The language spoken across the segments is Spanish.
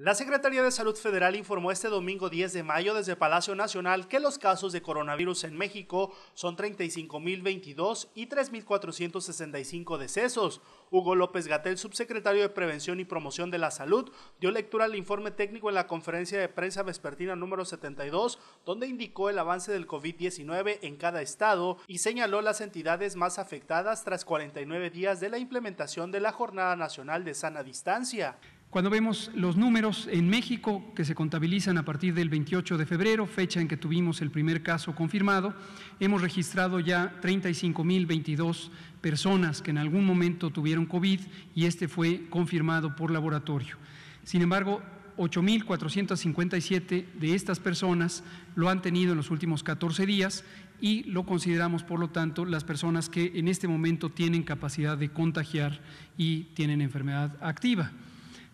La Secretaría de Salud Federal informó este domingo 10 de mayo desde Palacio Nacional que los casos de coronavirus en México son 35.022 y 3.465 decesos. Hugo López Gatel, subsecretario de Prevención y Promoción de la Salud, dio lectura al informe técnico en la conferencia de prensa vespertina número 72, donde indicó el avance del COVID-19 en cada estado y señaló las entidades más afectadas tras 49 días de la implementación de la Jornada Nacional de Sana Distancia. Cuando vemos los números en México que se contabilizan a partir del 28 de febrero, fecha en que tuvimos el primer caso confirmado, hemos registrado ya 35.022 personas que en algún momento tuvieron COVID y este fue confirmado por laboratorio. Sin embargo, 8.457 de estas personas lo han tenido en los últimos 14 días y lo consideramos, por lo tanto, las personas que en este momento tienen capacidad de contagiar y tienen enfermedad activa.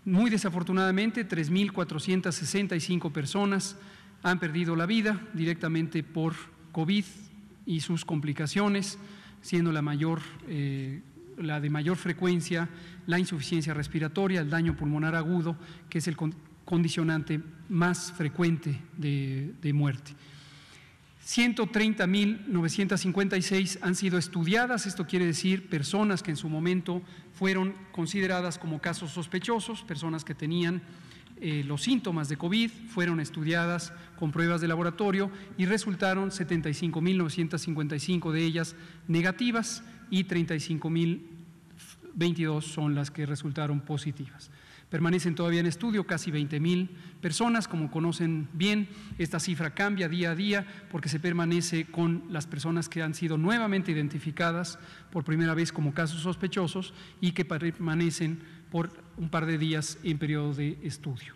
Muy desafortunadamente, 3.465 personas han perdido la vida directamente por COVID y sus complicaciones, siendo eh, la de mayor frecuencia, la insuficiencia respiratoria, el daño pulmonar agudo, que es el condicionante más frecuente de muerte. 130.956 han sido estudiadas, esto quiere decir personas que en su momento fueron consideradas como casos sospechosos, personas que tenían eh, los síntomas de COVID, fueron estudiadas con pruebas de laboratorio y resultaron 75.955 de ellas negativas y 35.022 son las que resultaron positivas. Permanecen todavía en estudio casi 20.000 personas, como conocen bien, esta cifra cambia día a día porque se permanece con las personas que han sido nuevamente identificadas por primera vez como casos sospechosos y que permanecen por un par de días en periodo de estudio.